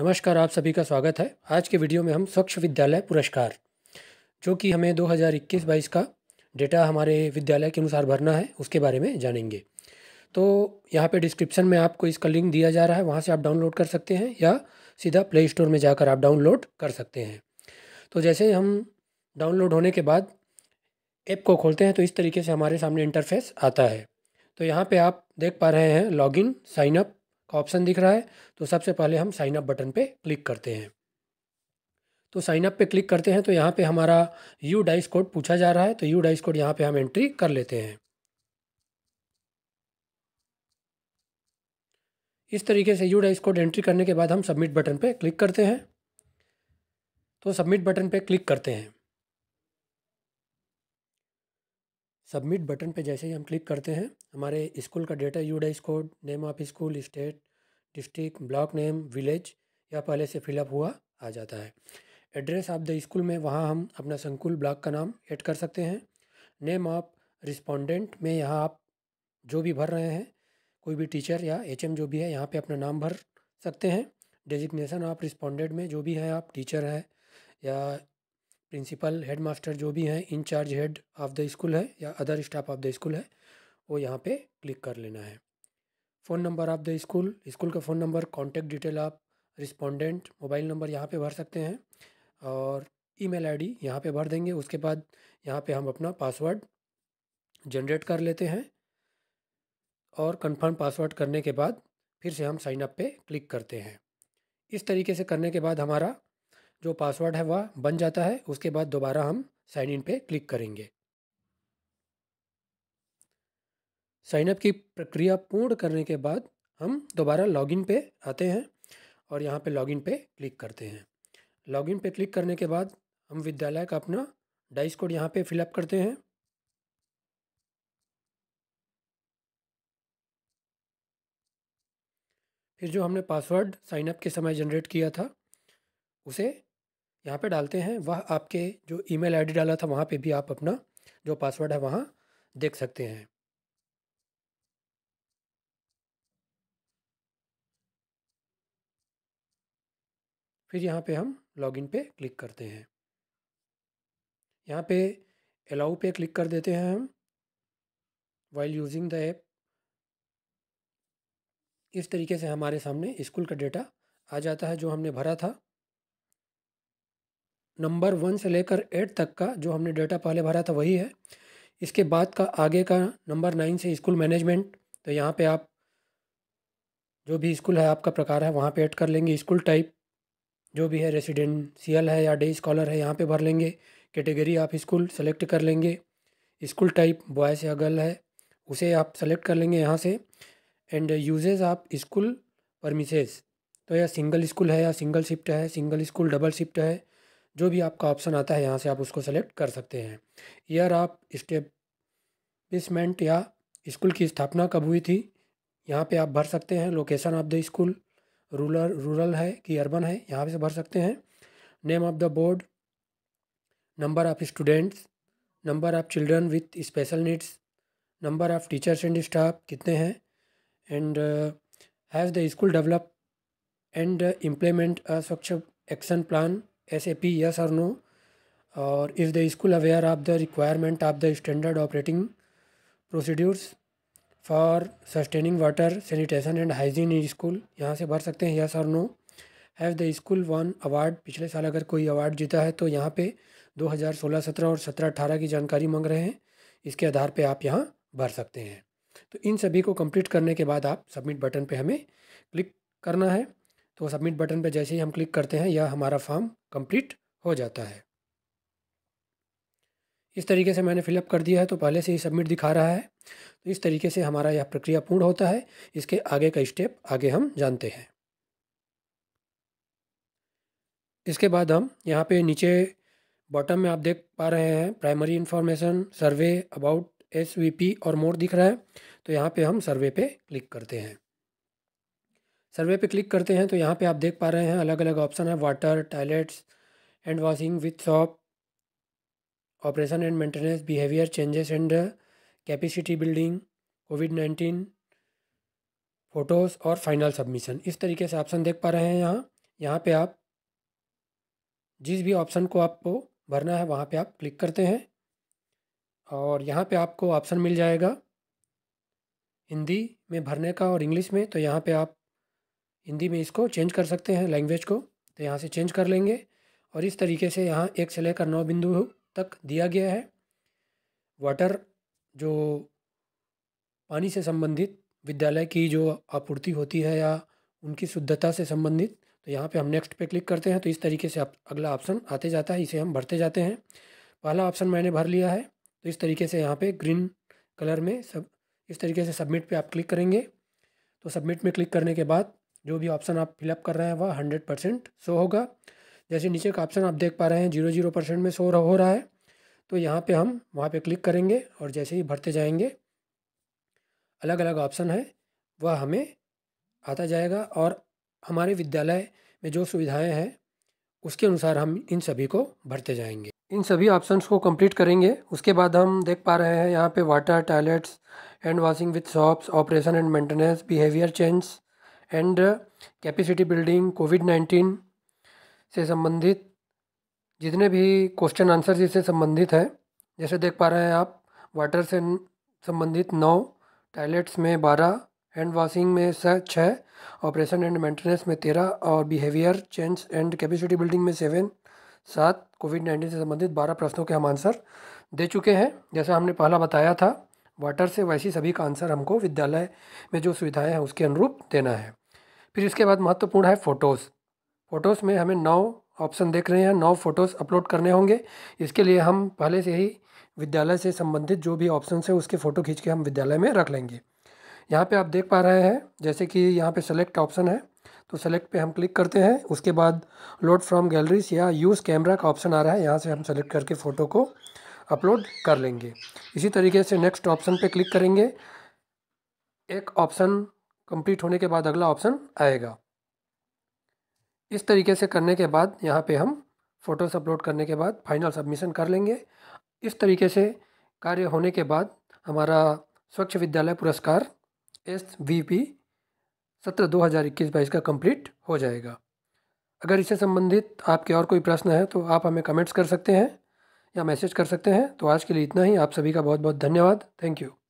नमस्कार आप सभी का स्वागत है आज के वीडियो में हम स्वच्छ विद्यालय पुरस्कार जो कि हमें 2021-22 का डेटा हमारे विद्यालय के अनुसार भरना है उसके बारे में जानेंगे तो यहाँ पे डिस्क्रिप्शन में आपको इसका लिंक दिया जा रहा है वहाँ से आप डाउनलोड कर सकते हैं या सीधा प्ले स्टोर में जाकर आप डाउनलोड कर सकते हैं तो जैसे हम डाउनलोड होने के बाद ऐप को खोलते हैं तो इस तरीके से हमारे सामने इंटरफेस आता है तो यहाँ पर आप देख पा रहे हैं लॉग इन साइनअप का ऑप्शन दिख रहा है तो सबसे पहले हम साइन अप बटन पे क्लिक करते हैं तो साइन अप पे क्लिक करते हैं तो यहाँ पे हमारा यू डाइस कोड पूछा जा रहा है तो यू डाइस कोड यहाँ पे हम एंट्री कर लेते हैं इस तरीके से यू डाइस कोड एंट्री करने के बाद हम सबमिट बटन पे क्लिक करते हैं तो सबमिट बटन पे क्लिक करते हैं सबमिट बटन पे जैसे ही हम क्लिक करते हैं हमारे स्कूल का data UDISE code name of school state district block name village या पहले से फिलअप हुआ आ जाता है एड्रेस ऑफ द स्कूल में वहाँ हम अपना संकुल ब्लॉक का नाम ऐड कर सकते हैं नेम ऑफ रिस्पोंडेंट में यहाँ आप जो भी भर रहे हैं कोई भी टीचर या एच जो भी है यहाँ पर अपना नाम भर सकते हैं डेजिग्नेशन ऑफ रिस्पोंडेंट में जो भी है आप टीचर है या प्रिंसिपल हेड मास्टर जो भी हैं incharge head of the school है या other staff of the school है वो यहाँ पे क्लिक कर लेना है phone number of the school school का फ़ोन नंबर कॉन्टेक्ट डिटेल आप रिस्पोंडेंट मोबाइल नंबर यहाँ पे भर सकते हैं और ईमेल आईडी आई यहाँ पर भर देंगे उसके बाद यहाँ पर हम अपना पासवर्ड जनरेट कर लेते हैं और कन्फर्म पासवर्ड करने के बाद फिर से हम साइन अप पे क्लिक करते हैं इस तरीके से करने के बाद हमारा जो पासवर्ड है वह बन जाता है उसके बाद दोबारा हम साइन इन पे क्लिक करेंगे साइनअप की प्रक्रिया पूर्ण करने के बाद हम दोबारा लॉगिन पे आते हैं और यहाँ पे लॉगिन पे क्लिक करते हैं लॉगिन पे क्लिक करने के बाद हम विद्यालय का अपना डाइस कोड यहाँ पे फिलअप करते हैं फिर जो हमने पासवर्ड साइनअप के समय जनरेट किया था उसे यहाँ पे डालते हैं वह आपके जो ईमेल आईडी डाला था वहाँ पे भी आप अपना जो पासवर्ड है वहाँ देख सकते हैं फिर यहाँ पे हम लॉगिन पे क्लिक करते हैं यहाँ पे अलाउ पे क्लिक कर देते हैं हम वाइल यूजिंग द ऐप इस तरीके से हमारे सामने स्कूल का डेटा आ जाता है जो हमने भरा था नंबर वन से लेकर एट तक का जो हमने डाटा पहले भरा था वही है इसके बाद का आगे का नंबर नाइन से स्कूल मैनेजमेंट तो यहाँ पे आप जो भी स्कूल है आपका प्रकार है वहाँ पे ऐड कर लेंगे स्कूल टाइप जो भी है रेसिडेंशियल है या डे स्कॉलर है यहाँ पे भर लेंगे कैटेगरी आप स्कूल सेलेक्ट कर लेंगे स्कूल टाइप बॉयज़ या गर्ल है उसे आप सेलेक्ट कर लेंगे यहाँ से एंड यूजेज आप स्कूल परमिसेज तो यह सिंगल स्कूल है या सिंगल शिफ्ट है सिंगल स्कूल डबल शिफ्ट है जो भी आपका ऑप्शन आता है यहाँ से आप उसको सेलेक्ट कर सकते हैं ईयर आप स्टेबलिशमेंट या स्कूल की स्थापना कब हुई थी यहाँ पे आप भर सकते हैं location of the school rural rural है कि अर्बन है यहाँ से भर सकते हैं name of the board number of students number of children with special needs number of teachers and staff कितने हैं and has the school develop and implement a Swachh action plan S A P yes और no और if the school aware of the requirement of the standard operating procedures for sustaining water sanitation and hygiene in school यहाँ से भर सकते हैं yes और no have the school won award पिछले साल अगर कोई अवार्ड जीता है तो यहाँ पे सोलह सत्रह और सत्रह अट्ठारह की जानकारी मांग रहे हैं इसके आधार पर आप यहाँ भर सकते हैं तो इन सभी को कम्प्लीट करने के बाद आप सबमिट बटन पर हमें क्लिक करना है तो सबमिट बटन पर जैसे ही हम क्लिक करते हैं यह हमारा फॉर्म कंप्लीट हो जाता है इस तरीके से मैंने फिलअप कर दिया है तो पहले से ही सबमिट दिखा रहा है तो इस तरीके से हमारा यह प्रक्रिया पूर्ण होता है इसके आगे का स्टेप आगे हम जानते हैं इसके बाद हम यहाँ पे नीचे बॉटम में आप देख पा रहे हैं primary information survey about us और मोर दिख रहा है तो यहाँ पे हम सर्वे पे क्लिक करते हैं सर्वे पे क्लिक करते हैं तो यहाँ पे आप देख पा रहे हैं अलग अलग ऑप्शन है water toilets hand washing with soap operation and maintenance behaviour changes and capacity building COVID nineteen photos और फाइनल सबमिशन इस तरीके से ऑप्शन देख पा रहे हैं यहाँ यहाँ पे आप जिस भी ऑप्शन को आपको भरना है वहाँ पे आप क्लिक करते हैं और यहाँ पे आपको ऑप्शन मिल जाएगा हिंदी में भरने का और इंग्लिश में तो यहाँ पे आप हिंदी में इसको चेंज कर सकते हैं लैंग्वेज को तो यहाँ से चेंज कर लेंगे और इस तरीके से यहाँ एक से लेकर नौ बिंदु तक दिया गया है वाटर जो पानी से संबंधित विद्यालय की जो आपूर्ति होती है या उनकी शुद्धता से संबंधित तो यहाँ पे हम नेक्स्ट पे क्लिक करते हैं तो इस तरीके से आप अगला ऑप्शन आते जाता है इसे हम भरते जाते हैं पहला ऑप्शन मैंने भर लिया है तो इस तरीके से यहाँ पे ग्रीन कलर में सब इस तरीके से सबमिट पे आप क्लिक करेंगे तो सबमिट में क्लिक करने के बाद जो भी ऑप्शन आप फिलअप कर रहे हैं वह हंड्रेड परसेंट शो होगा जैसे नीचे का ऑप्शन आप देख पा रहे हैं जीरो जीरो परसेंट में शो हो रहा है तो यहाँ पे हम वहाँ पे क्लिक करेंगे और जैसे ही भरते जाएंगे अलग अलग ऑप्शन है वह हमें आता जाएगा और हमारे विद्यालय में जो सुविधाएँ हैं उसके अनुसार हम इन सभी को भरते जाएंगे इन सभी ऑप्शंस को कंप्लीट करेंगे उसके बाद हम देख पा रहे हैं यहाँ पे water toilets hand washing with soaps operation and maintenance behaviour change and capacity building COVID nineteen से संबंधित जितने भी क्वेश्चन आंसर इससे संबंधित है जैसे देख पा रहे हैं आप वाटर से संबंधित नौ टॉयलेट्स में बारह हैंड वॉशिंग में छः ऑपरेशन एंड मेंटेनेंस में तेरह और behaviour change and capacity building में सेवन सात कोविड नाइन्टीन से संबंधित बारह प्रश्नों के हम आंसर दे चुके हैं जैसा हमने पहला बताया था वाटर से वैसी सभी का आंसर हमको विद्यालय में जो सुविधाएं हैं उसके अनुरूप देना है फिर इसके बाद महत्वपूर्ण है फ़ोटोज़ फ़ोटोज़ में हमें नौ ऑप्शन देख रहे हैं नौ फ़ोटोज़ अपलोड करने होंगे इसके लिए हम पहले से ही विद्यालय से संबंधित जो भी ऑप्शन है उसके फ़ोटो खींच के हम विद्यालय में रख लेंगे यहाँ पे आप देख पा रहे हैं जैसे कि यहाँ पे सेलेक्ट ऑप्शन है तो सेलेक्ट पे हम क्लिक करते हैं उसके बाद लोड फ्रॉम गैलरीज या यूज़ कैमरा का ऑप्शन आ रहा है यहाँ से हम सेलेक्ट करके फ़ोटो को अपलोड कर लेंगे इसी तरीके से नेक्स्ट ऑप्शन पे क्लिक करेंगे एक ऑप्शन कंप्लीट होने के बाद अगला ऑप्शन आएगा इस तरीके से करने के बाद यहाँ पे हम फ़ोटोज़ अपलोड करने के बाद फाइनल सबमिशन कर लेंगे इस तरीके से कार्य होने के बाद हमारा स्वच्छ विद्यालय पुरस्कार एस वी पी सत्रह दो हज़ार इक्कीस बाईस का कंप्लीट हो जाएगा अगर इससे संबंधित आपके और कोई प्रश्न है तो आप हमें कमेंट्स कर सकते हैं या मैसेज कर सकते हैं तो आज के लिए इतना ही आप सभी का बहुत बहुत धन्यवाद थैंक यू